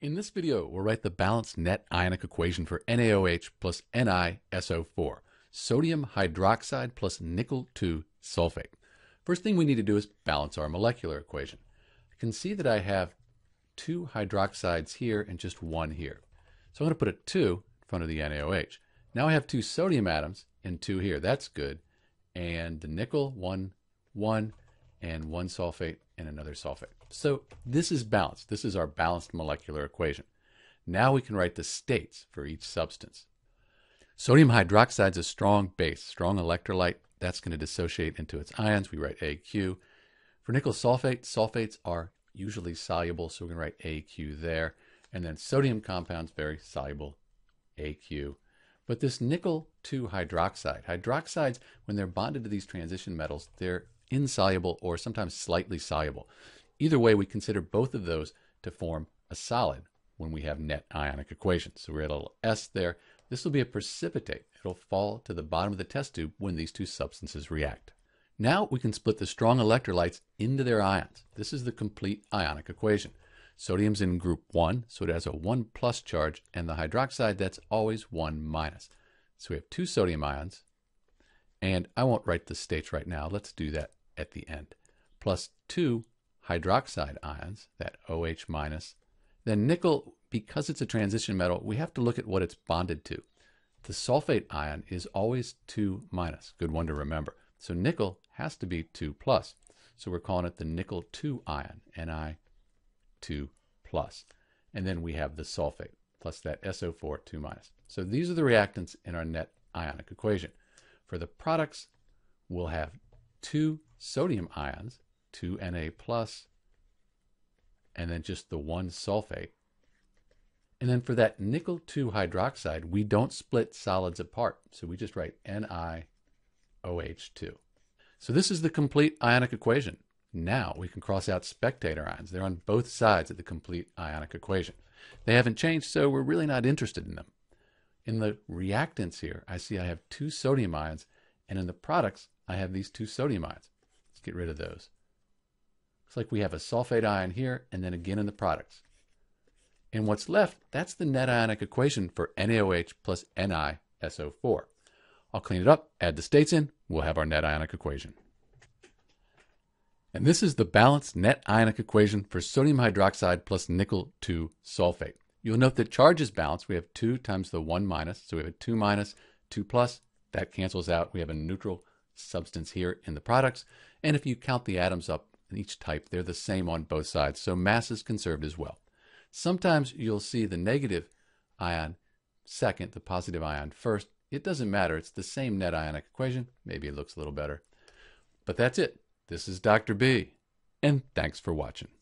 In this video, we'll write the balanced net ionic equation for NaOH plus NiSO4, sodium hydroxide plus nickel 2 sulfate. First thing we need to do is balance our molecular equation. I can see that I have two hydroxides here and just one here. So I'm going to put a 2 in front of the NaOH. Now I have two sodium atoms and two here. That's good. And the nickel, one, one, and one sulfate and another sulfate. So this is balanced. This is our balanced molecular equation. Now we can write the states for each substance. Sodium hydroxide is a strong base, strong electrolyte. That's going to dissociate into its ions. We write AQ. For nickel sulfate, sulfates are usually soluble, so we're going to write AQ there. And then sodium compounds, very soluble, AQ. But this nickel 2 hydroxide, hydroxides, when they're bonded to these transition metals, they're insoluble or sometimes slightly soluble. Either way, we consider both of those to form a solid when we have net ionic equations. So we had a little s there. This will be a precipitate. It'll fall to the bottom of the test tube when these two substances react. Now we can split the strong electrolytes into their ions. This is the complete ionic equation. Sodium's in group 1, so it has a 1 plus charge, and the hydroxide, that's always 1 minus. So we have two sodium ions, and I won't write the states right now. Let's do that at the end, plus two hydroxide ions, that OH minus. Then nickel, because it's a transition metal, we have to look at what it's bonded to. The sulfate ion is always 2 minus. Good one to remember. So nickel has to be 2 plus. So we're calling it the nickel 2 ion, Ni2 plus. And then we have the sulfate plus that SO4 2 minus. So these are the reactants in our net ionic equation. For the products, we'll have two sodium ions, 2Na plus, and then just the one sulfate. And then for that nickel 2 hydroxide, we don't split solids apart. So we just write NiOH2. So this is the complete ionic equation. Now we can cross out spectator ions. They're on both sides of the complete ionic equation. They haven't changed, so we're really not interested in them. In the reactants here, I see I have two sodium ions, and in the products, I have these two sodium ions get rid of those. Looks like we have a sulfate ion here and then again in the products. And what's left, that's the net ionic equation for NaOH plus NiSO4. I'll clean it up, add the states in, we'll have our net ionic equation. And this is the balanced net ionic equation for sodium hydroxide plus nickel 2 sulfate. You'll note that charge is balanced. We have 2 times the 1 minus, so we have a 2 minus, 2 plus. That cancels out. We have a neutral substance here in the products. And if you count the atoms up in each type, they're the same on both sides, so mass is conserved as well. Sometimes you'll see the negative ion second, the positive ion first. It doesn't matter. It's the same net ionic equation. Maybe it looks a little better. But that's it. This is Dr. B, and thanks for watching.